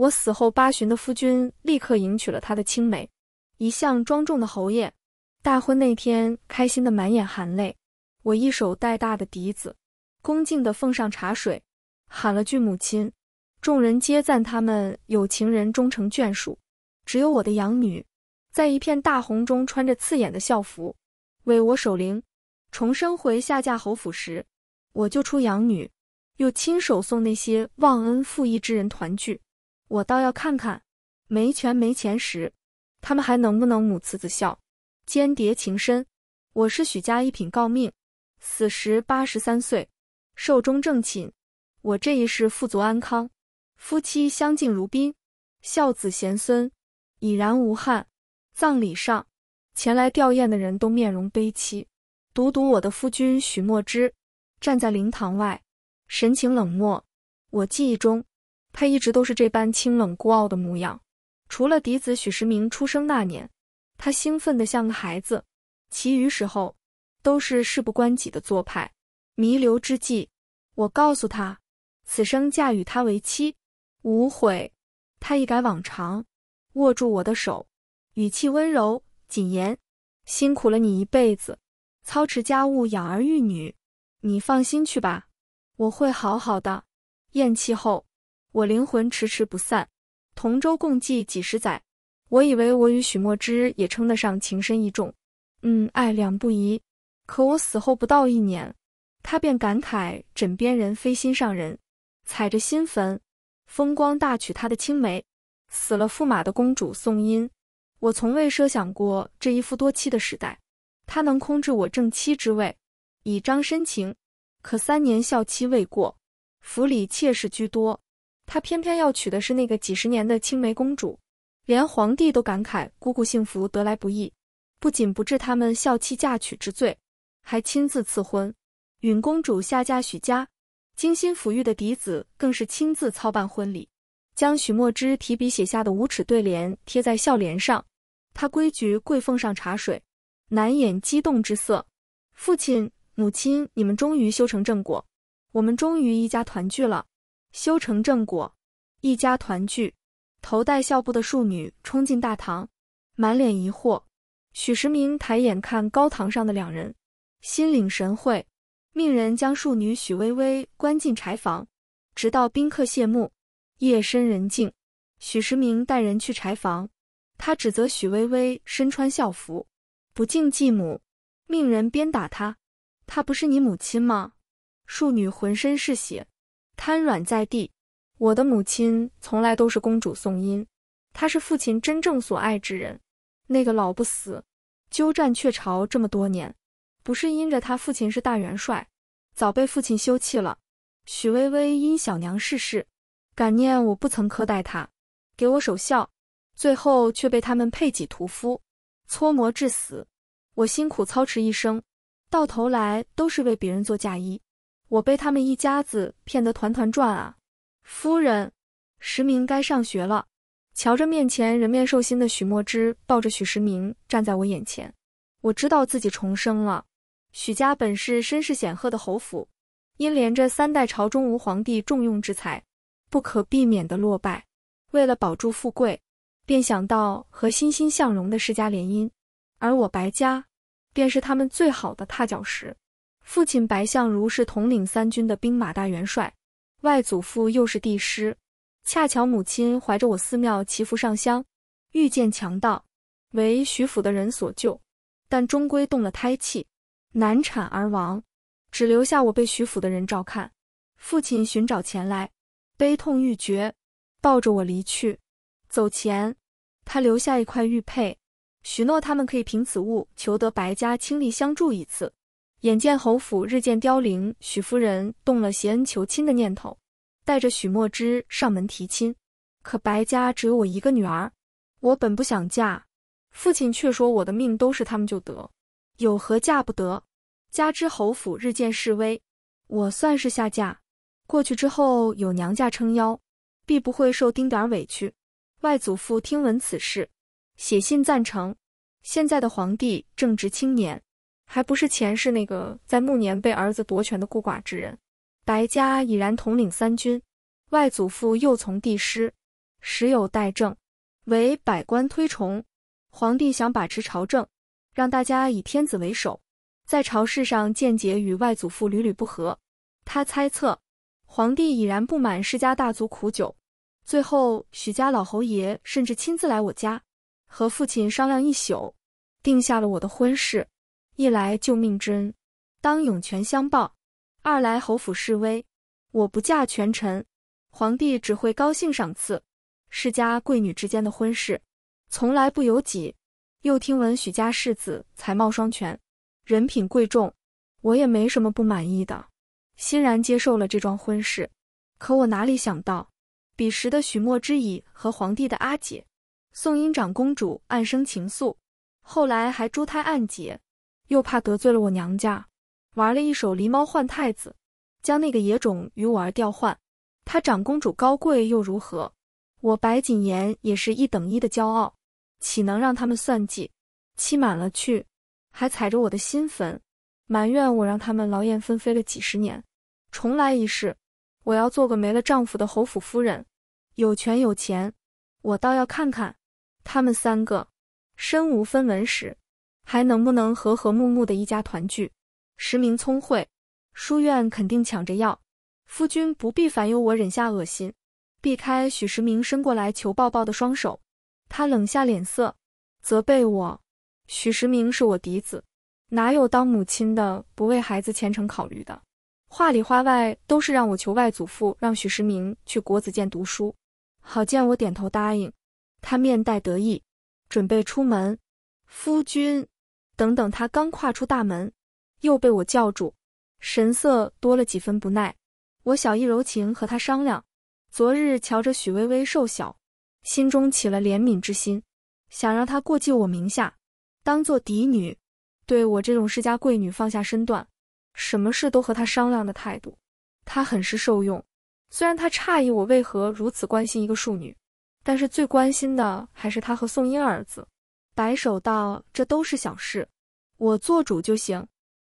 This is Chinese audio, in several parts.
我死后八旬的夫君立刻迎娶了他的青梅，一向庄重的侯爷，大婚那天开心的满眼含泪。我一手带大的笛子，恭敬的奉上茶水，喊了句母亲。众人皆赞他们有情人终成眷属。只有我的养女，在一片大红中穿着刺眼的校服，为我守灵。重生回下嫁侯府时，我救出养女，又亲手送那些忘恩负义之人团聚。我倒要看看，没权没钱时，他们还能不能母慈子孝、间谍情深？我是许家一品诰命，死时八十三岁，寿终正寝。我这一世富足安康，夫妻相敬如宾，孝子贤孙，已然无憾。葬礼上，前来吊唁的人都面容悲戚，独独我的夫君许墨之站在灵堂外，神情冷漠。我记忆中。他一直都是这般清冷孤傲的模样，除了嫡子许时明出生那年，他兴奋的像个孩子，其余时候都是事不关己的做派。弥留之际，我告诉他，此生嫁与他为妻，无悔。他一改往常，握住我的手，语气温柔，谨言：“辛苦了你一辈子，操持家务，养儿育女，你放心去吧，我会好好的。”咽气后。我灵魂迟迟不散，同舟共济几十载，我以为我与许墨之也称得上情深意重，嗯，爱两不疑。可我死后不到一年，他便感慨枕边人非心上人，踩着新坟，风光大娶他的青梅。死了驸马的公主宋音，我从未设想过这一夫多妻的时代，他能空置我正妻之位，以彰深情。可三年孝期未过，府里妾室居多。他偏偏要娶的是那个几十年的青梅公主，连皇帝都感慨姑姑幸福得来不易，不仅不治他们孝妻嫁娶之罪，还亲自赐婚允公主下嫁许家。精心抚育的嫡子更是亲自操办婚礼，将许墨之提笔写下的五尺对联贴在笑联上。他规矩跪奉上茶水，难掩激动之色。父亲、母亲，你们终于修成正果，我们终于一家团聚了。修成正果，一家团聚。头戴孝布的庶女冲进大堂，满脸疑惑。许时明抬眼看高堂上的两人，心领神会，命人将庶女许微微关进柴房，直到宾客谢幕。夜深人静，许时明带人去柴房，他指责许微微身穿孝服不敬继母，命人鞭打她。她不是你母亲吗？庶女浑身是血。瘫软在地。我的母亲从来都是公主宋音，她是父亲真正所爱之人。那个老不死，鸠占鹊巢这么多年，不是因着他父亲是大元帅，早被父亲休弃了。许薇薇因小娘逝世，感念我不曾苛待她，给我守孝，最后却被他们配给屠夫，搓磨致死。我辛苦操持一生，到头来都是为别人做嫁衣。我被他们一家子骗得团团转啊！夫人，时明该上学了。瞧着面前人面兽心的许墨之抱着许时明站在我眼前，我知道自己重生了。许家本是身世显赫的侯府，因连着三代朝中无皇帝重用之才，不可避免的落败。为了保住富贵，便想到和欣欣向荣的世家联姻，而我白家，便是他们最好的踏脚石。父亲白相如是统领三军的兵马大元帅，外祖父又是帝师。恰巧母亲怀着我寺庙祈福上香，遇见强盗，为徐府的人所救，但终归动了胎气，难产而亡，只留下我被徐府的人照看。父亲寻找前来，悲痛欲绝，抱着我离去。走前，他留下一块玉佩，许诺他们可以凭此物求得白家倾力相助一次。眼见侯府日渐凋零，许夫人动了谢恩求亲的念头，带着许墨之上门提亲。可白家只有我一个女儿，我本不想嫁，父亲却说我的命都是他们救得，有何嫁不得？加之侯府日渐式微，我算是下嫁。过去之后有娘家撑腰，必不会受丁点委屈。外祖父听闻此事，写信赞成。现在的皇帝正值青年。还不是前世那个在暮年被儿子夺权的孤寡之人。白家已然统领三军，外祖父又从帝师，时有代政，为百官推崇。皇帝想把持朝政，让大家以天子为首，在朝事上见解与外祖父屡屡不合。他猜测皇帝已然不满世家大族苦久。最后，许家老侯爷甚至亲自来我家，和父亲商量一宿，定下了我的婚事。一来救命之恩，当涌泉相报；二来侯府示威，我不嫁权臣，皇帝只会高兴赏赐。世家贵女之间的婚事，从来不由己。又听闻许家世子才貌双全，人品贵重，我也没什么不满意的，欣然接受了这桩婚事。可我哪里想到，彼时的许墨之乙和皇帝的阿姐宋英长公主暗生情愫，后来还珠胎暗结。又怕得罪了我娘家，玩了一手狸猫换太子，将那个野种与我儿调换。她长公主高贵又如何？我白谨言也是一等一的骄傲，岂能让他们算计？期满了去，还踩着我的新坟，埋怨我让他们劳燕分飞了几十年。重来一世，我要做个没了丈夫的侯府夫人，有权有钱。我倒要看看他们三个身无分文时。还能不能和和睦睦的一家团聚？石明聪慧，书院肯定抢着要。夫君不必烦忧，我忍下恶心，避开许时明伸过来求抱抱的双手。他冷下脸色，责备我：“许时明是我嫡子，哪有当母亲的不为孩子前程考虑的？”话里话外都是让我求外祖父让许时明去国子监读书，好见我点头答应，他面带得意，准备出门。夫君。等等，他刚跨出大门，又被我叫住，神色多了几分不耐。我小意柔情和他商量，昨日瞧着许微微瘦小，心中起了怜悯之心，想让她过继我名下，当做嫡女，对我这种世家贵女放下身段，什么事都和他商量的态度，他很是受用。虽然他诧异我为何如此关心一个庶女，但是最关心的还是他和宋英儿子。摆手道：“这都是小事，我做主就行。”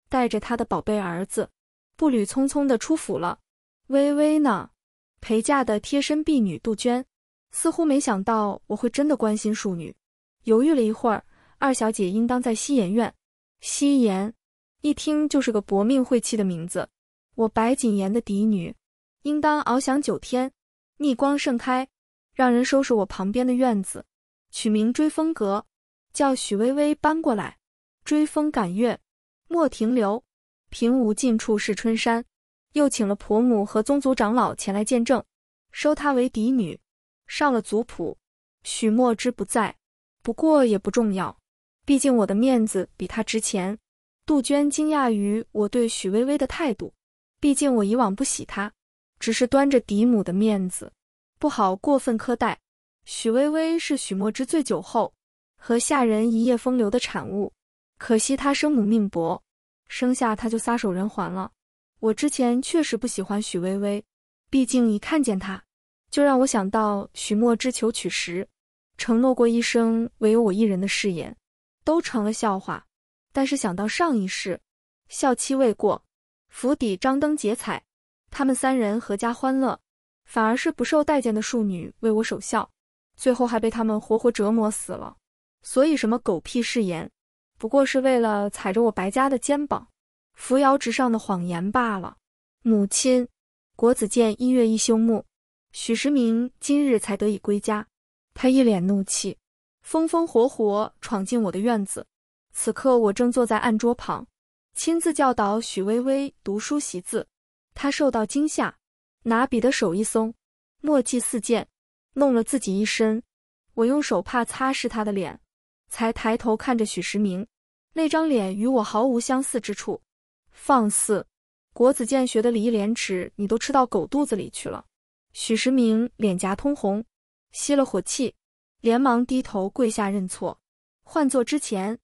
带着他的宝贝儿子，步履匆匆地出府了。微微呢？陪嫁的贴身婢女杜鹃，似乎没想到我会真的关心庶女。犹豫了一会儿，二小姐应当在西颜院。西颜一听就是个薄命晦气的名字。我白锦言的嫡女，应当翱翔九天，逆光盛开。让人收拾我旁边的院子，取名追风阁。叫许薇薇搬过来，追风赶月，莫停留。平无尽处是春山。又请了婆母和宗族长老前来见证，收她为嫡女，上了族谱。许墨之不在，不过也不重要，毕竟我的面子比他值钱。杜鹃惊讶于我对许薇薇的态度，毕竟我以往不喜她，只是端着嫡母的面子，不好过分苛待。许薇薇是许墨之醉酒后。和下人一夜风流的产物，可惜他生母命薄，生下他就撒手人寰了。我之前确实不喜欢许薇薇，毕竟一看见她，就让我想到许墨之求娶时承诺过一生唯有我一人的誓言，都成了笑话。但是想到上一世，孝期未过，府邸张灯结彩，他们三人合家欢乐，反而是不受待见的庶女为我守孝，最后还被他们活活折磨死了。所以，什么狗屁誓言，不过是为了踩着我白家的肩膀，扶摇直上的谎言罢了。母亲，国子监一月一休沐，许时明今日才得以归家。他一脸怒气，风风火火闯进我的院子。此刻，我正坐在案桌旁，亲自教导许微微读书习字。他受到惊吓，拿笔的手一松，墨迹四溅，弄了自己一身。我用手帕擦拭他的脸。才抬头看着许时明，那张脸与我毫无相似之处。放肆！国子监学的礼义廉耻，你都吃到狗肚子里去了。许时明脸颊通红，吸了火气，连忙低头跪下认错。换做之前，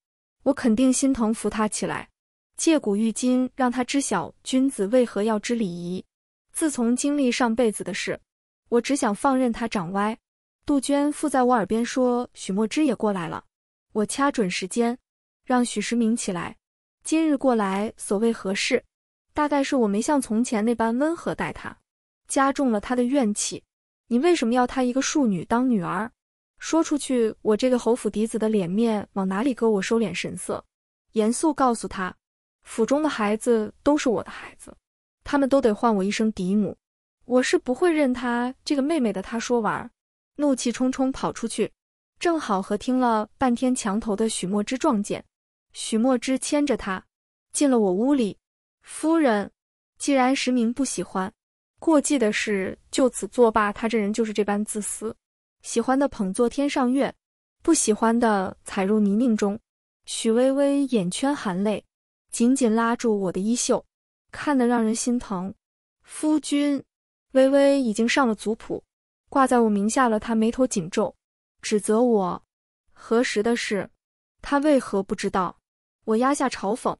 我肯定心疼扶他起来，借古喻今，让他知晓君子为何要知礼仪。自从经历上辈子的事，我只想放任他长歪。杜鹃附在我耳边说：“许墨之也过来了。”我掐准时间，让许时明起来。今日过来所谓何事？大概是我没像从前那般温和待他，加重了他的怨气。你为什么要他一个庶女当女儿？说出去，我这个侯府嫡子的脸面往哪里搁？我收敛神色，严肃告诉他：府中的孩子都是我的孩子，他们都得唤我一声嫡母。我是不会认他这个妹妹的。他说完，怒气冲冲跑出去。正好和听了半天墙头的许墨之撞见，许墨之牵着他进了我屋里。夫人，既然石明不喜欢过继的事，就此作罢。他这人就是这般自私，喜欢的捧作天上月，不喜欢的踩入泥泞中。许微微眼圈含泪，紧紧拉住我的衣袖，看得让人心疼。夫君，微微已经上了族谱，挂在我名下了。他眉头紧皱。指责我，何时的事？他为何不知道？我压下嘲讽，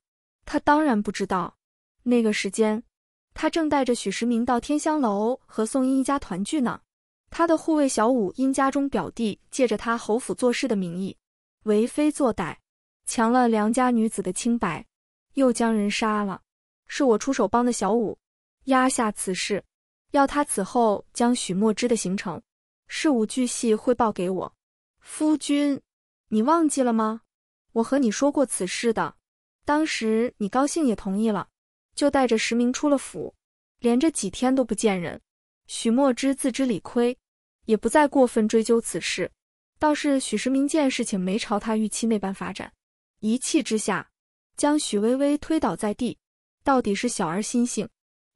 他当然不知道。那个时间，他正带着许时明到天香楼和宋英一家团聚呢。他的护卫小五因家中表弟借着他侯府做事的名义为非作歹，强了良家女子的清白，又将人杀了，是我出手帮的小五，压下此事，要他此后将许墨之的行程。事无巨细汇报给我，夫君，你忘记了吗？我和你说过此事的，当时你高兴也同意了，就带着石明出了府，连着几天都不见人。许墨之自知理亏，也不再过分追究此事。倒是许石明见事情没朝他预期那般发展，一气之下将许微微推倒在地。到底是小儿心性，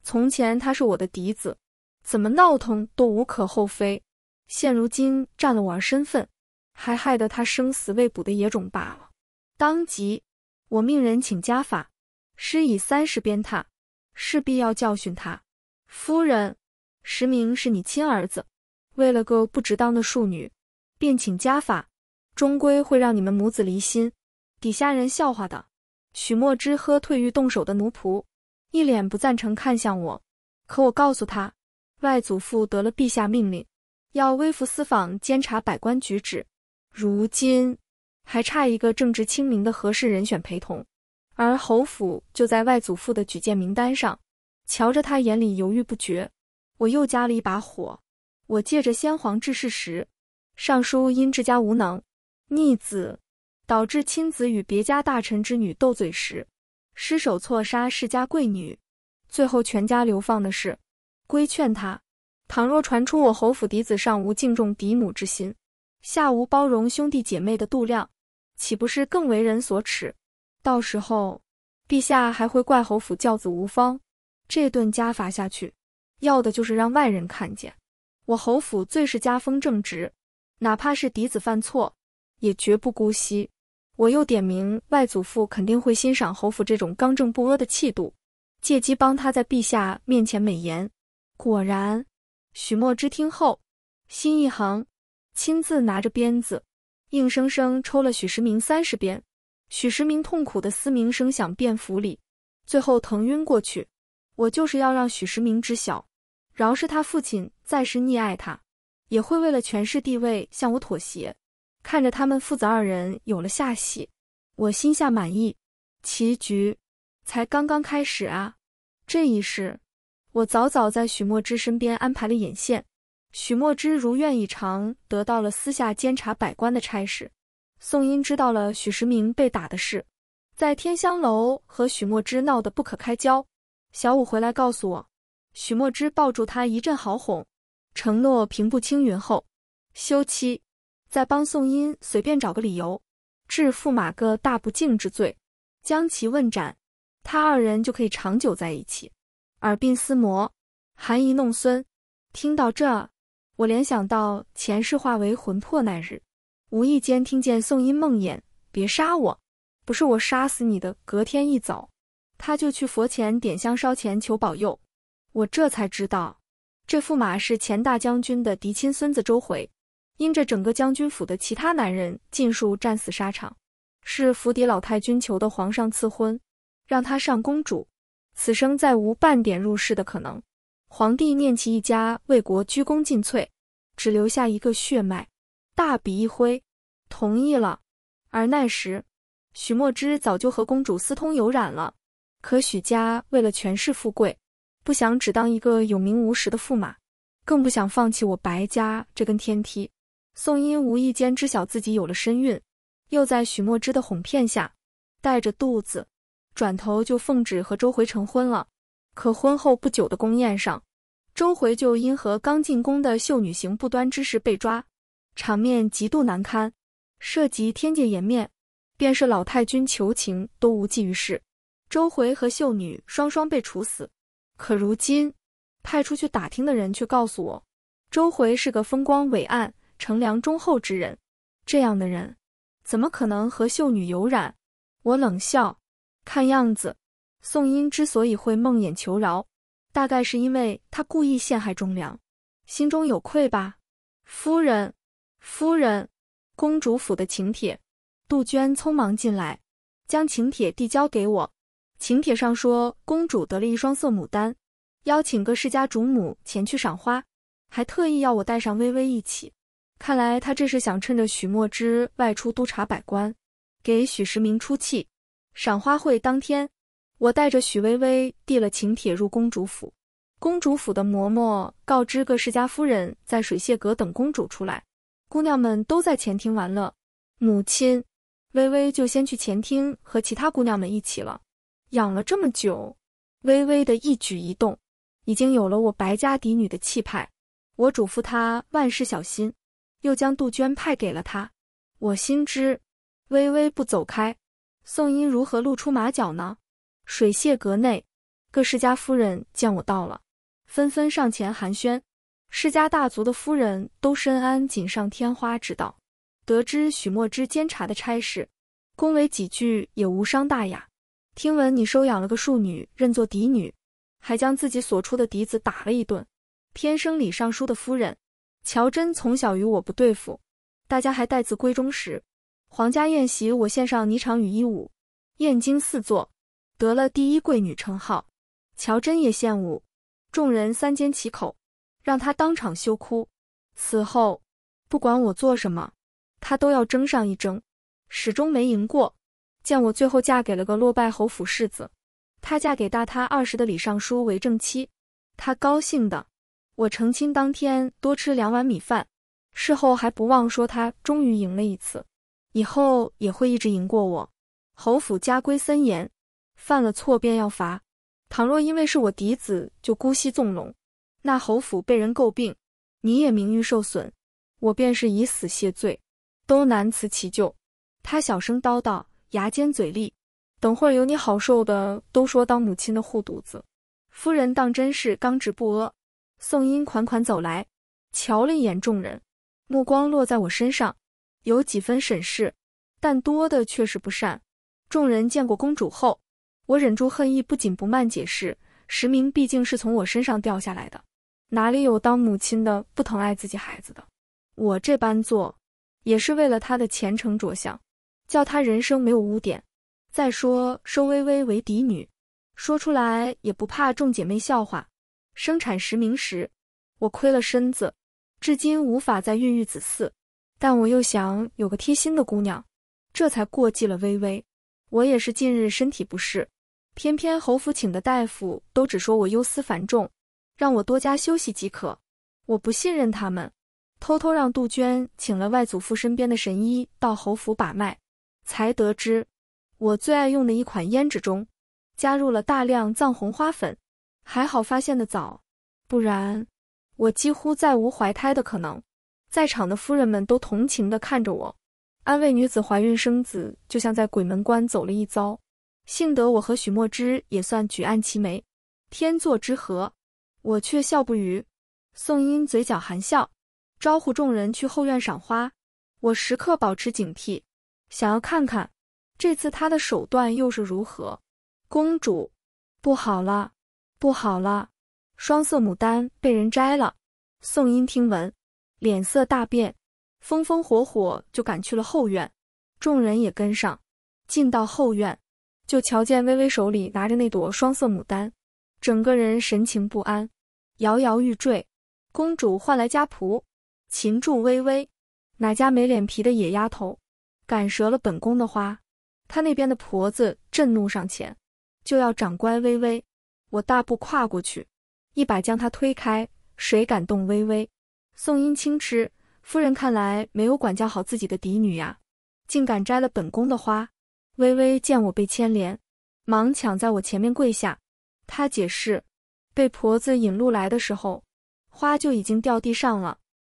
从前他是我的嫡子，怎么闹腾都无可厚非。现如今占了我儿身份，还害得他生死未卜的野种罢了。当即，我命人请家法，施以三十鞭挞，势必要教训他。夫人，实名是你亲儿子，为了个不值当的庶女，便请家法，终归会让你们母子离心，底下人笑话的。许墨之喝退欲动手的奴仆，一脸不赞成，看向我。可我告诉他，外祖父得了陛下命令。要微服私访，监察百官举止。如今还差一个正直清明的合适人选陪同，而侯府就在外祖父的举荐名单上。瞧着他眼里犹豫不决，我又加了一把火。我借着先皇治世时，尚书因治家无能、逆子，导致亲子与别家大臣之女斗嘴时，失手错杀世家贵女，最后全家流放的事，规劝他。倘若传出我侯府嫡子上无敬重嫡母之心，下无包容兄弟姐妹的度量，岂不是更为人所耻？到时候，陛下还会怪侯府教子无方。这顿家法下去，要的就是让外人看见我侯府最是家风正直，哪怕是嫡子犯错，也绝不姑息。我又点名外祖父肯定会欣赏侯府这种刚正不阿的气度，借机帮他在陛下面前美言。果然。许墨之听后，心一横，亲自拿着鞭子，硬生生抽了许时明三十鞭。许时明痛苦的嘶鸣声响遍府里，最后疼晕过去。我就是要让许时明知晓，饶是他父亲再是溺爱他，也会为了权势地位向我妥协。看着他们父子二人有了下戏，我心下满意。棋局才刚刚开始啊，这一世。我早早在许墨之身边安排了眼线，许墨之如愿以偿得到了私下监察百官的差事。宋英知道了许时明被打的事，在天香楼和许墨之闹得不可开交。小五回来告诉我，许墨之抱住他一阵好哄，承诺平步青云后休妻，再帮宋英随便找个理由治驸马个大不敬之罪，将其问斩，他二人就可以长久在一起。耳鬓厮磨，含饴弄孙。听到这，我联想到前世化为魂魄那日，无意间听见宋音梦魇：“别杀我，不是我杀死你的。”隔天一早，他就去佛前点香烧钱求保佑。我这才知道，这驸马是前大将军的嫡亲孙子周回，因着整个将军府的其他男人尽数战死沙场，是府邸老太君求的皇上赐婚，让他上公主。此生再无半点入世的可能。皇帝念其一家为国鞠躬尽瘁，只留下一个血脉，大笔一挥，同意了。而那时，许墨之早就和公主私通有染了。可许家为了权势富贵，不想只当一个有名无实的驸马，更不想放弃我白家这根天梯。宋英无意间知晓自己有了身孕，又在许墨之的哄骗下，带着肚子。转头就奉旨和周回成婚了。可婚后不久的宫宴上，周回就因和刚进宫的秀女行不端之事被抓，场面极度难堪，涉及天界颜面，便是老太君求情都无济于事。周回和秀女双双被处死。可如今派出去打听的人却告诉我，周回是个风光伟岸、乘凉忠厚之人，这样的人怎么可能和秀女有染？我冷笑。看样子，宋英之所以会梦魇求饶，大概是因为他故意陷害忠良，心中有愧吧。夫人，夫人，公主府的请帖。杜鹃匆忙进来，将请帖递交给我。请帖上说，公主得了一双色牡丹，邀请各世家主母前去赏花，还特意要我带上微微一起。看来他这是想趁着许墨之外出督察百官，给许时明出气。赏花会当天，我带着许薇薇递了请帖入公主府。公主府的嬷嬷告知各世家夫人在水榭阁等公主出来。姑娘们都在前厅玩乐，母亲，微微就先去前厅和其他姑娘们一起了。养了这么久，微微的一举一动已经有了我白家嫡女的气派。我嘱咐她万事小心，又将杜鹃派给了她。我心知，微微不走开。宋英如何露出马脚呢？水榭阁内，各世家夫人见我到了，纷纷上前寒暄。世家大族的夫人都深谙锦上添花之道，得知许墨之监察的差事，恭维几句也无伤大雅。听闻你收养了个庶女，认作嫡女，还将自己所出的嫡子打了一顿。偏生李尚书的夫人乔真从小与我不对付，大家还待字闺中时。皇家宴席，我献上霓裳羽衣舞，燕惊四座，得了第一贵女称号。乔真也献舞，众人三缄其口，让她当场羞哭。此后不管我做什么，她都要争上一争，始终没赢过。见我最后嫁给了个落败侯府世子，她嫁给大她二十的李尚书为正妻，她高兴的。我成亲当天多吃两碗米饭，事后还不忘说她终于赢了一次。以后也会一直赢过我。侯府家规森严，犯了错便要罚。倘若因为是我嫡子就姑息纵容，那侯府被人诟病，你也名誉受损，我便是以死谢罪，都难辞其咎。他小声叨叨，牙尖嘴利。等会儿有你好受的，都说当母亲的护犊子。夫人当真是刚直不阿。宋英款款走来，瞧了一眼众人，目光落在我身上。有几分审视，但多的却是不善。众人见过公主后，我忍住恨意，不紧不慢解释：“时明毕竟是从我身上掉下来的，哪里有当母亲的不疼爱自己孩子的？我这般做，也是为了他的前程着想，叫他人生没有污点。再说收微微为嫡女，说出来也不怕众姐妹笑话。生产时明时，我亏了身子，至今无法再孕育子嗣。”但我又想有个贴心的姑娘，这才过继了微微。我也是近日身体不适，偏偏侯府请的大夫都只说我忧思繁重，让我多加休息即可。我不信任他们，偷偷让杜鹃请了外祖父身边的神医到侯府把脉，才得知我最爱用的一款胭脂中加入了大量藏红花粉，还好发现的早，不然我几乎再无怀胎的可能。在场的夫人们都同情地看着我，安慰女子怀孕生子就像在鬼门关走了一遭。幸得我和许墨之也算举案齐眉，天作之合。我却笑不语。宋英嘴角含笑，招呼众人去后院赏花。我时刻保持警惕，想要看看这次他的手段又是如何。公主，不好了，不好了！双色牡丹被人摘了。宋英听闻。脸色大变，风风火火就赶去了后院，众人也跟上。进到后院，就瞧见微微手里拿着那朵双色牡丹，整个人神情不安，摇摇欲坠。公主唤来家仆，擒住微微。哪家没脸皮的野丫头，敢折了本宫的花？她那边的婆子震怒上前，就要掌掴微微。我大步跨过去，一把将她推开。谁敢动微微？宋英轻嗤：“夫人看来没有管教好自己的嫡女呀，竟敢摘了本宫的花。”微微见我被牵连，忙抢在我前面跪下。她解释：“被婆子引路来的时候，花就已经掉地上了。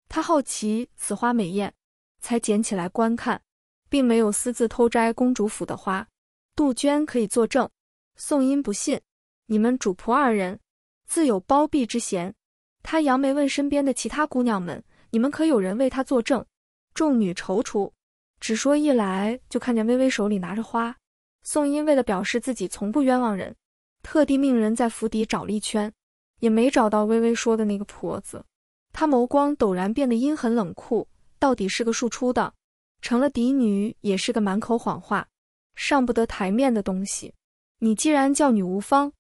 她好奇此花美艳，才捡起来观看，并没有私自偷摘公主府的花。”杜鹃可以作证。宋英不信，你们主仆二人自有包庇之嫌。他扬眉问身边的其他姑娘们：“你们可有人为他作证？”众女踌躇，只说一来就看见微微手里拿着花。宋英为了表示自己从不冤枉人，特地命人在府邸找了一圈，也没找到微微说的那个婆子。他眸光陡然变得阴狠冷酷。到底是个庶出的，成了嫡女也是个满口谎话、上不得台面的东西。你既然教女无方，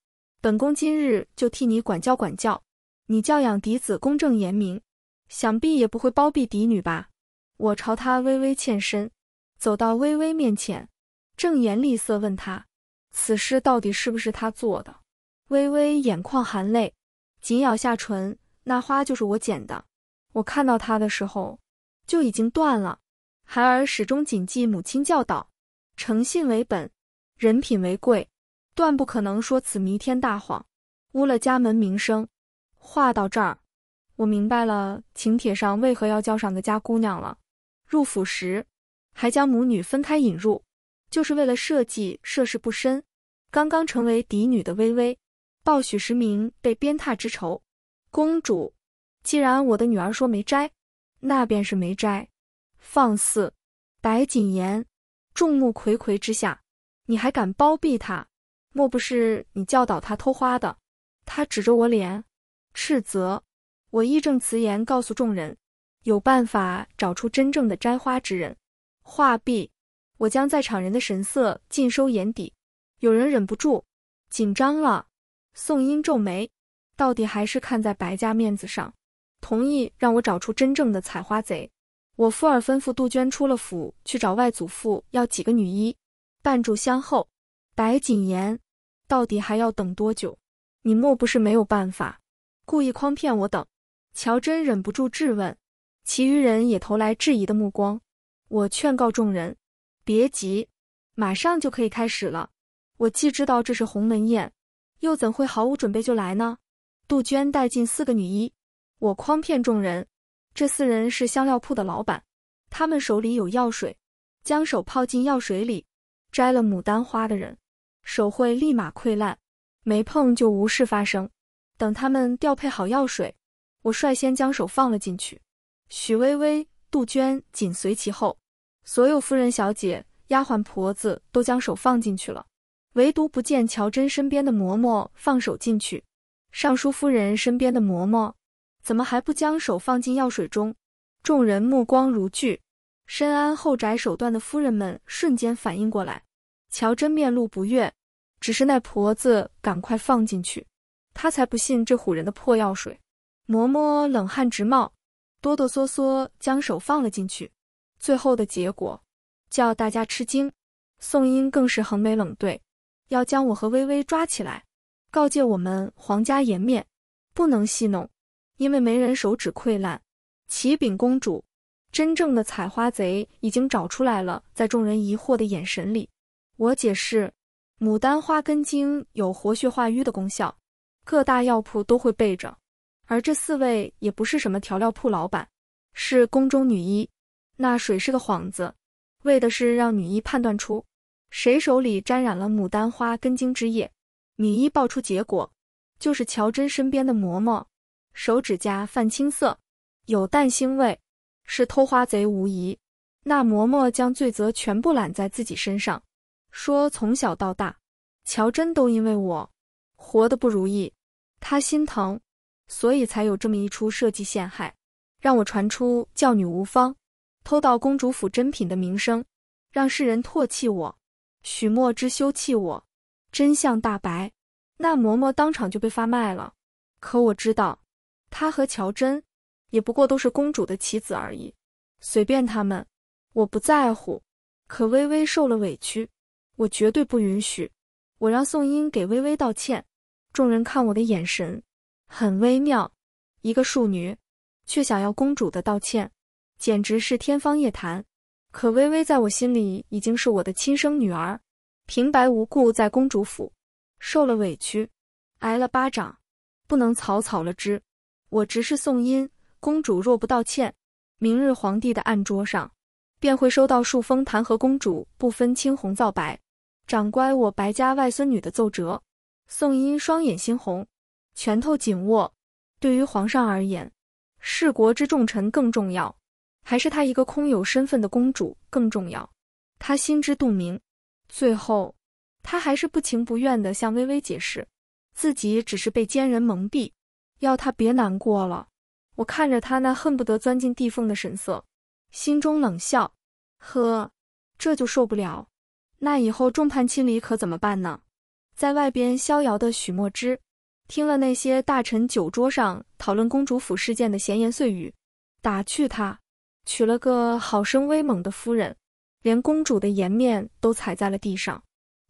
本宫今日就替你管教管教。你教养嫡子公正严明，想必也不会包庇嫡女吧？我朝他微微欠身，走到微微面前，正颜厉色问他：“此事到底是不是他做的？”微微眼眶含泪，紧咬下唇：“那花就是我捡的。我看到它的时候就已经断了。孩儿始终谨记母亲教导，诚信为本，人品为贵，断不可能说此弥天大谎，污了家门名声。”话到这儿，我明白了，请帖上为何要叫上个家姑娘了。入府时还将母女分开引入，就是为了设计涉世不深，刚刚成为嫡女的微微报许时明被鞭挞之仇。公主，既然我的女儿说没摘，那便是没摘。放肆，白谨言！众目睽睽之下，你还敢包庇她？莫不是你教导她偷花的？他指着我脸。斥责，我义正辞严告诉众人，有办法找出真正的摘花之人。画毕，我将在场人的神色尽收眼底。有人忍不住紧张了。宋英皱眉，到底还是看在白家面子上，同意让我找出真正的采花贼。我附耳吩咐杜鹃出了府去找外祖父要几个女医。半炷香后，白谨言，到底还要等多久？你莫不是没有办法？故意诓骗我等，乔真忍不住质问，其余人也投来质疑的目光。我劝告众人，别急，马上就可以开始了。我既知道这是鸿门宴，又怎会毫无准备就来呢？杜鹃带进四个女医，我诓骗众人，这四人是香料铺的老板，他们手里有药水，将手泡进药水里，摘了牡丹花的人手会立马溃烂，没碰就无事发生。等他们调配好药水，我率先将手放了进去。许薇薇、杜鹃紧随其后，所有夫人、小姐、丫鬟、婆子都将手放进去了，唯独不见乔真身边的嬷嬷放手进去。尚书夫人身边的嬷嬷怎么还不将手放进药水中？众人目光如炬，深谙后宅手段的夫人们瞬间反应过来。乔真面露不悦，只是那婆子，赶快放进去。他才不信这唬人的破药水，嬷嬷冷汗直冒，哆哆嗦嗦将手放了进去。最后的结果叫大家吃惊，宋英更是横眉冷对，要将我和微微抓起来，告诫我们皇家颜面不能戏弄，因为没人手指溃烂。启禀公主，真正的采花贼已经找出来了。在众人疑惑的眼神里，我解释：牡丹花根茎有活血化瘀的功效。各大药铺都会备着，而这四位也不是什么调料铺老板，是宫中女医。那水是个幌子，为的是让女医判断出谁手里沾染了牡丹花根茎汁液。女医报出结果，就是乔真身边的嬷嬷，手指甲泛青色，有蛋腥味，是偷花贼无疑。那嬷嬷将罪责全部揽在自己身上，说从小到大，乔真都因为我。活得不如意，他心疼，所以才有这么一出设计陷害，让我传出教女无方、偷盗公主府珍品的名声，让世人唾弃我，许墨之休弃我。真相大白，那嬷嬷当场就被发卖了。可我知道，他和乔真也不过都是公主的棋子而已，随便他们，我不在乎。可微微受了委屈，我绝对不允许。我让宋英给微微道歉。众人看我的眼神很微妙，一个庶女却想要公主的道歉，简直是天方夜谭。可微微在我心里已经是我的亲生女儿，平白无故在公主府受了委屈，挨了巴掌，不能草草了之。我直视宋音，公主若不道歉，明日皇帝的案桌上便会收到数封弹劾公主不分青红皂白。长官，我白家外孙女的奏折。宋音双眼猩红，拳头紧握。对于皇上而言，是国之重臣更重要，还是她一个空有身份的公主更重要？他心知肚明。最后，他还是不情不愿地向微微解释，自己只是被奸人蒙蔽，要她别难过了。我看着他那恨不得钻进地缝的神色，心中冷笑：呵，这就受不了。那以后众叛亲离可怎么办呢？在外边逍遥的许墨之，听了那些大臣酒桌上讨论公主府事件的闲言碎语，打趣他娶了个好生威猛的夫人，连公主的颜面都踩在了地上。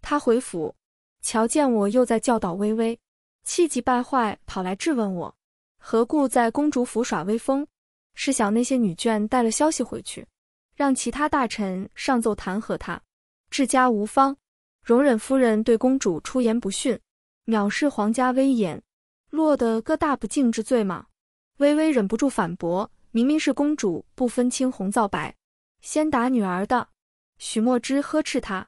他回府瞧见我又在教导微微，气急败坏跑来质问我，何故在公主府耍威风？是想那些女眷带了消息回去，让其他大臣上奏弹劾他？治家无方，容忍夫人对公主出言不逊，藐视皇家威严，落得个大不敬之罪吗？微微忍不住反驳：“明明是公主不分青红皂白，先打女儿的。”许墨之呵斥她：“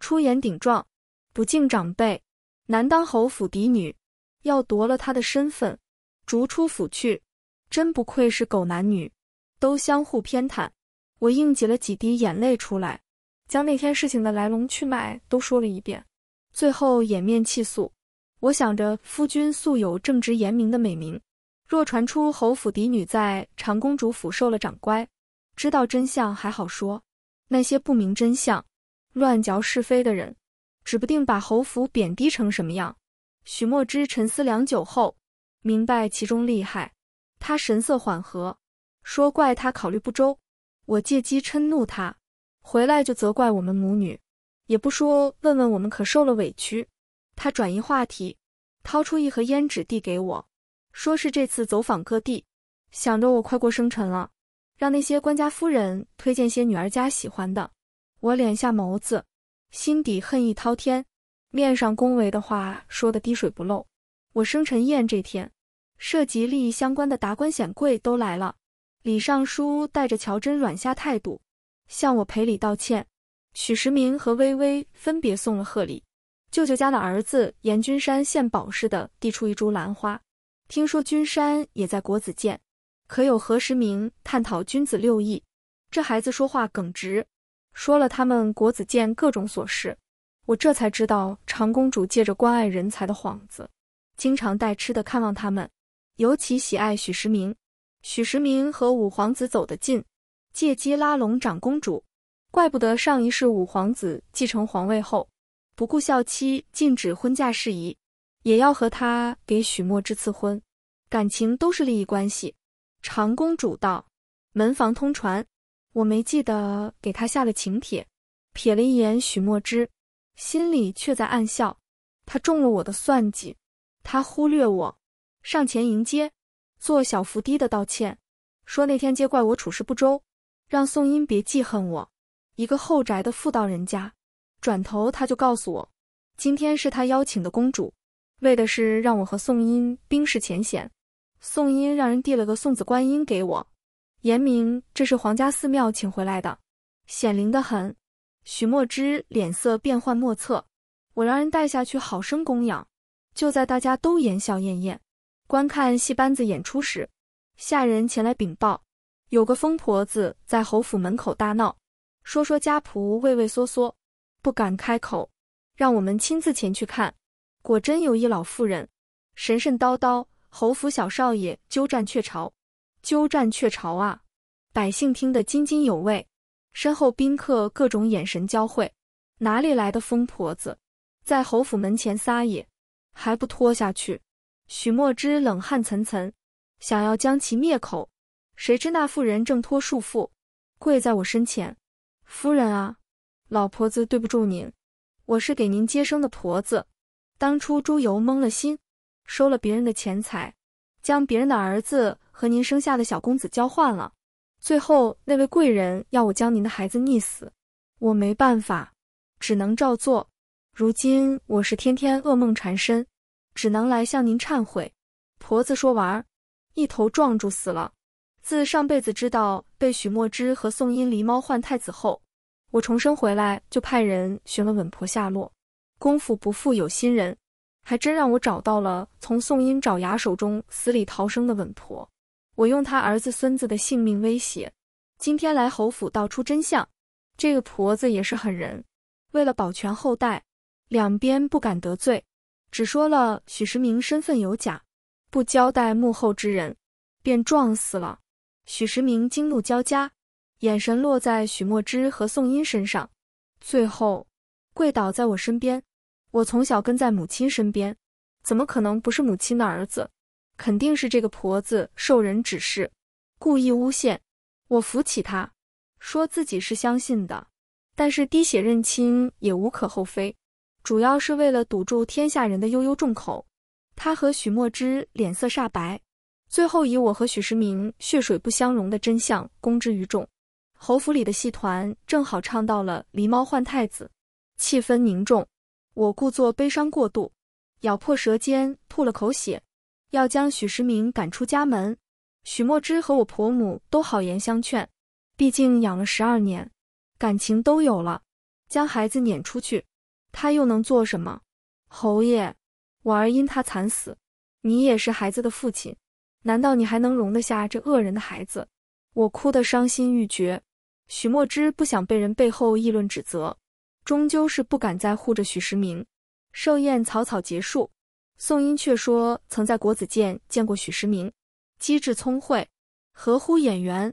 出言顶撞，不敬长辈，难当侯府嫡女，要夺了她的身份，逐出府去。”真不愧是狗男女，都相互偏袒。我硬挤了几滴眼泪出来。将那天事情的来龙去脉都说了一遍，最后掩面泣诉。我想着夫君素有正直严明的美名，若传出侯府嫡女在长公主府受了掌乖，知道真相还好说；那些不明真相、乱嚼是非的人，指不定把侯府贬低成什么样。许墨之沉思良久后，明白其中厉害，他神色缓和，说：“怪他考虑不周。”我借机嗔怒他。回来就责怪我们母女，也不说问问我们可受了委屈。他转移话题，掏出一盒胭脂递给我，说是这次走访各地，想着我快过生辰了，让那些官家夫人推荐些女儿家喜欢的。我敛下眸子，心底恨意滔天，面上恭维的话说的滴水不漏。我生辰宴这天，涉及利益相关的达官显贵都来了，李尚书带着乔真软下态度。向我赔礼道歉，许时明和微微分别送了贺礼。舅舅家的儿子严君山献宝似的递出一株兰花。听说君山也在国子监，可有何时明探讨君子六艺？这孩子说话耿直，说了他们国子监各种琐事。我这才知道，长公主借着关爱人才的幌子，经常带吃的看望他们，尤其喜爱许时明。许时明和五皇子走得近。借机拉拢长公主，怪不得上一世五皇子继承皇位后，不顾孝期禁止婚嫁事宜，也要和他给许墨之赐婚，感情都是利益关系。长公主道：“门房通传，我没记得给他下了请帖。”瞥了一眼许墨之，心里却在暗笑，他中了我的算计，他忽略我。上前迎接，做小伏低的道歉，说那天皆怪我处事不周。让宋英别记恨我，一个后宅的妇道人家。转头他就告诉我，今天是他邀请的公主，为的是让我和宋英冰释前嫌。宋英让人递了个送子观音给我，言明这是皇家寺庙请回来的，显灵的很。许墨之脸色变幻莫测，我让人带下去好生供养。就在大家都言笑晏晏，观看戏班子演出时，下人前来禀报。有个疯婆子在侯府门口大闹，说说家仆畏畏缩缩，不敢开口，让我们亲自前去看。果真有一老妇人神神叨叨，侯府小少爷鸠占鹊巢，鸠占鹊巢啊！百姓听得津津有味，身后宾客各种眼神交汇。哪里来的疯婆子，在侯府门前撒野，还不拖下去？许墨之冷汗涔涔，想要将其灭口。谁知那妇人挣脱束缚，跪在我身前：“夫人啊，老婆子对不住您，我是给您接生的婆子。当初朱由蒙了心，收了别人的钱财，将别人的儿子和您生下的小公子交换了。最后那位贵人要我将您的孩子溺死，我没办法，只能照做。如今我是天天噩梦缠身，只能来向您忏悔。”婆子说完，一头撞住死了。自上辈子知道被许墨之和宋英狸猫换太子后，我重生回来就派人寻了稳婆下落。功夫不负有心人，还真让我找到了从宋英爪牙手中死里逃生的稳婆。我用他儿子孙子的性命威胁，今天来侯府道出真相。这个婆子也是狠人，为了保全后代，两边不敢得罪，只说了许时明身份有假，不交代幕后之人，便撞死了。许时明惊怒交加，眼神落在许墨之和宋音身上，最后跪倒在我身边。我从小跟在母亲身边，怎么可能不是母亲的儿子？肯定是这个婆子受人指示，故意诬陷。我扶起他，说自己是相信的，但是滴血认亲也无可厚非，主要是为了堵住天下人的悠悠众口。他和许墨之脸色煞白。最后以我和许时明血水不相容的真相公之于众。侯府里的戏团正好唱到了《狸猫换太子》，气氛凝重。我故作悲伤过度，咬破舌尖吐了口血，要将许时明赶出家门。许墨之和我婆母都好言相劝，毕竟养了十二年，感情都有了，将孩子撵出去，他又能做什么？侯爷，我儿因他惨死，你也是孩子的父亲。难道你还能容得下这恶人的孩子？我哭得伤心欲绝。许墨之不想被人背后议论指责，终究是不敢再护着许时明。寿宴草草结束，宋英却说曾在国子监见过许时明，机智聪慧，合乎眼缘，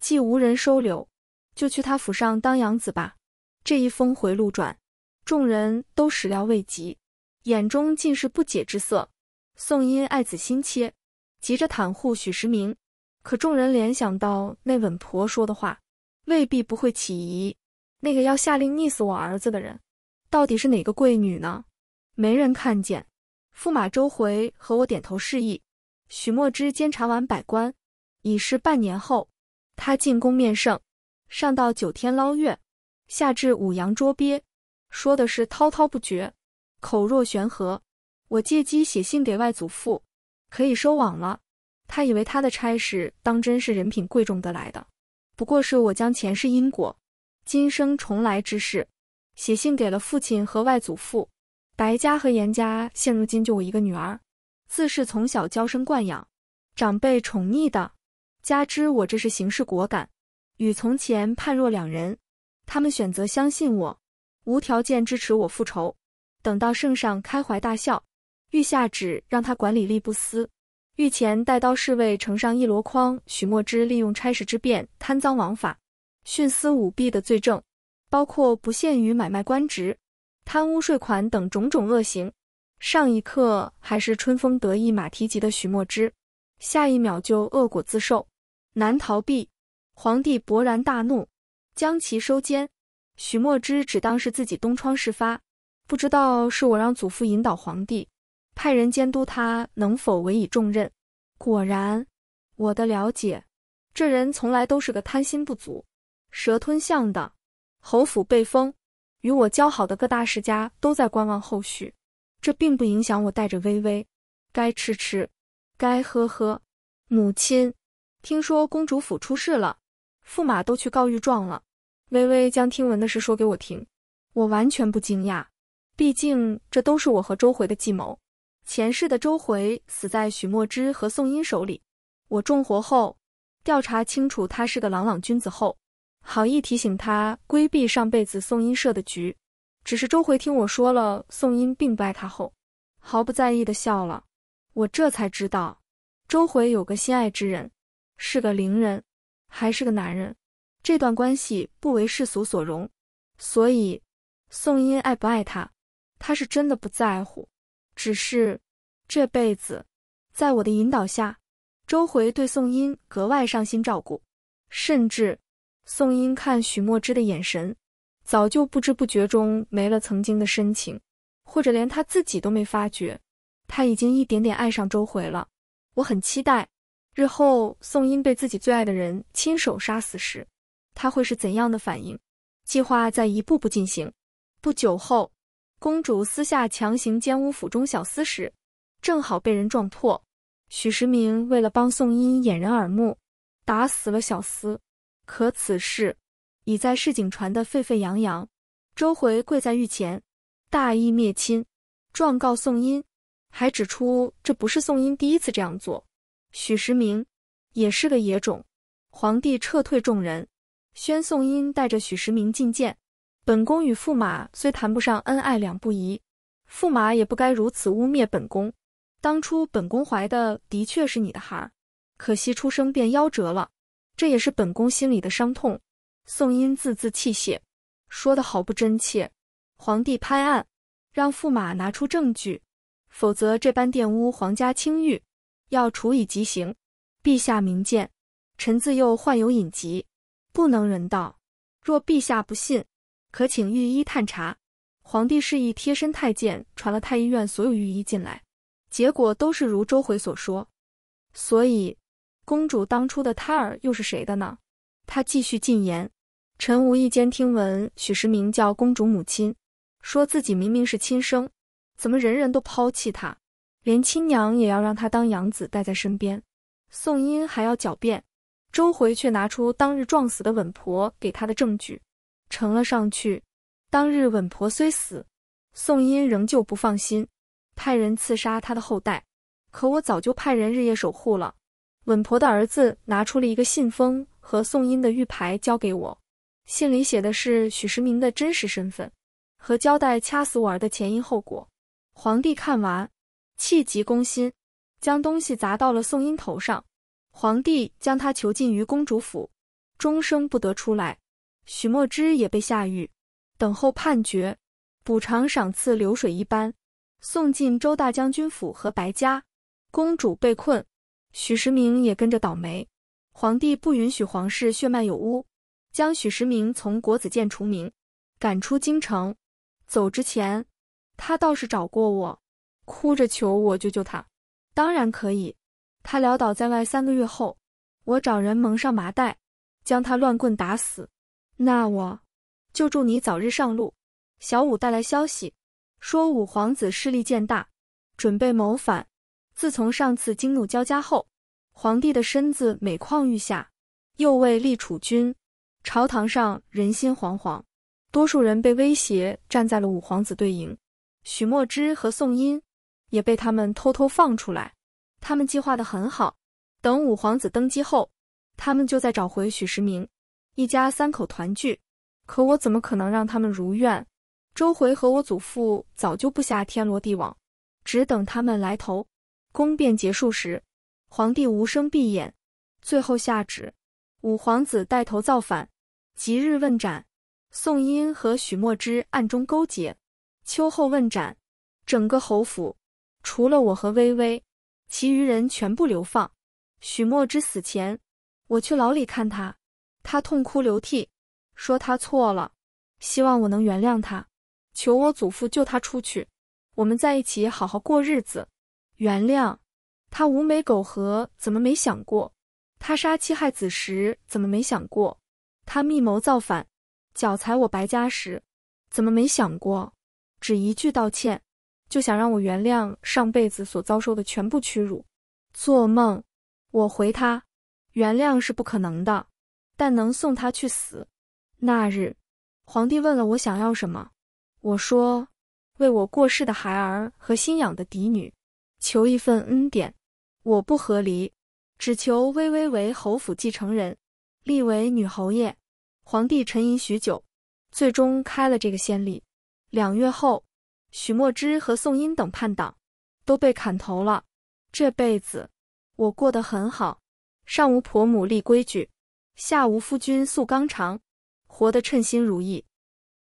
既无人收留，就去他府上当养子吧。这一峰回路转，众人都始料未及，眼中尽是不解之色。宋英爱子心切。急着袒护许时明，可众人联想到那稳婆说的话，未必不会起疑。那个要下令溺死我儿子的人，到底是哪个贵女呢？没人看见。驸马周回和我点头示意。许墨之监察完百官，已是半年后。他进宫面圣，上到九天捞月，下至五洋捉鳖，说的是滔滔不绝，口若悬河。我借机写信给外祖父。可以收网了。他以为他的差事当真是人品贵重得来的，不过是我将前世因果、今生重来之事写信给了父亲和外祖父。白家和严家现如今就我一个女儿，自是从小娇生惯养，长辈宠溺的。加之我这是行事果敢，与从前判若两人。他们选择相信我，无条件支持我复仇。等到圣上开怀大笑。御下旨让他管理吏部司。御前带刀侍卫呈上一箩筐，许墨之利用差事之便贪赃枉法、徇私舞弊的罪证，包括不限于买卖官职、贪污税款等种种恶行。上一刻还是春风得意马蹄疾的许墨之，下一秒就恶果自受，难逃避。皇帝勃然大怒，将其收监。许墨之只当是自己东窗事发，不知道是我让祖父引导皇帝。派人监督他能否委以重任。果然，我的了解，这人从来都是个贪心不足、蛇吞象的。侯府被封，与我交好的各大世家都在观望后续。这并不影响我带着微微，该吃吃，该喝喝。母亲，听说公主府出事了，驸马都去告御状了。微微将听闻的事说给我听，我完全不惊讶，毕竟这都是我和周回的计谋。前世的周回死在许墨之和宋英手里，我重活后调查清楚他是个朗朗君子后，好意提醒他规避上辈子宋英设的局。只是周回听我说了宋英并不爱他后，毫不在意的笑了。我这才知道，周回有个心爱之人，是个灵人，还是个男人。这段关系不为世俗所容，所以宋英爱不爱他，他是真的不在乎。只是这辈子，在我的引导下，周回对宋英格外上心照顾，甚至宋英看许墨之的眼神，早就不知不觉中没了曾经的深情，或者连他自己都没发觉，他已经一点点爱上周回了。我很期待日后宋英被自己最爱的人亲手杀死时，他会是怎样的反应。计划在一步步进行，不久后。公主私下强行奸污府中小厮时，正好被人撞破。许时明为了帮宋英掩人耳目，打死了小厮。可此事已在市井传得沸沸扬扬。周回跪在御前，大义灭亲，状告宋英，还指出这不是宋英第一次这样做。许时明也是个野种。皇帝撤退众人，宣宋英带着许时明觐见。本宫与驸马虽谈不上恩爱两不疑，驸马也不该如此污蔑本宫。当初本宫怀的的确是你的孩儿，可惜出生便夭折了，这也是本宫心里的伤痛。宋音字字泣血，说的好不真切。皇帝拍案，让驸马拿出证据，否则这般玷污皇家清誉，要处以极刑。陛下明鉴，臣自幼患有隐疾，不能人道。若陛下不信。可请御医探查。皇帝示意贴身太监传了太医院所有御医进来，结果都是如周回所说。所以，公主当初的胎儿又是谁的呢？他继续进言，臣无意间听闻许时明叫公主母亲，说自己明明是亲生，怎么人人都抛弃他，连亲娘也要让他当养子带在身边？宋英还要狡辩，周回却拿出当日撞死的稳婆给他的证据。呈了上去。当日稳婆虽死，宋音仍旧不放心，派人刺杀他的后代。可我早就派人日夜守护了。稳婆的儿子拿出了一个信封和宋音的玉牌交给我，信里写的是许时明的真实身份和交代掐死我儿的前因后果。皇帝看完，气急攻心，将东西砸到了宋音头上。皇帝将他囚禁于公主府，终生不得出来。许墨之也被下狱，等候判决。补偿赏赐流水一般送进周大将军府和白家。公主被困，许时明也跟着倒霉。皇帝不允许皇室血脉有污，将许时明从国子监除名，赶出京城。走之前，他倒是找过我，哭着求我救救他。当然可以。他潦倒在外三个月后，我找人蒙上麻袋，将他乱棍打死。那我就祝你早日上路。小五带来消息，说五皇子势力渐大，准备谋反。自从上次惊怒交加后，皇帝的身子每况愈下，又未立储君，朝堂上人心惶惶，多数人被威胁站在了五皇子对营。许墨之和宋音也被他们偷偷放出来。他们计划的很好，等五皇子登基后，他们就再找回许时明。一家三口团聚，可我怎么可能让他们如愿？周回和我祖父早就不下天罗地网，只等他们来投。宫变结束时，皇帝无声闭眼，最后下旨：五皇子带头造反，即日问斩；宋英和许墨之暗中勾结，秋后问斩。整个侯府，除了我和微微，其余人全部流放。许墨之死前，我去牢里看他。他痛哭流涕，说他错了，希望我能原谅他，求我祖父救他出去，我们在一起好好过日子。原谅他无媒苟合，怎么没想过他杀妻害子时怎么没想过他密谋造反，脚踩我白家时怎么没想过？只一句道歉，就想让我原谅上辈子所遭受的全部屈辱？做梦！我回他，原谅是不可能的。但能送他去死。那日，皇帝问了我想要什么，我说：“为我过世的孩儿和新养的嫡女，求一份恩典。我不和离，只求微微为侯府继承人，立为女侯爷。”皇帝沉吟许久，最终开了这个先例。两月后，许墨之和宋英等叛党都被砍头了。这辈子我过得很好，尚无婆母立规矩。下无夫君，诉纲常，活得称心如意。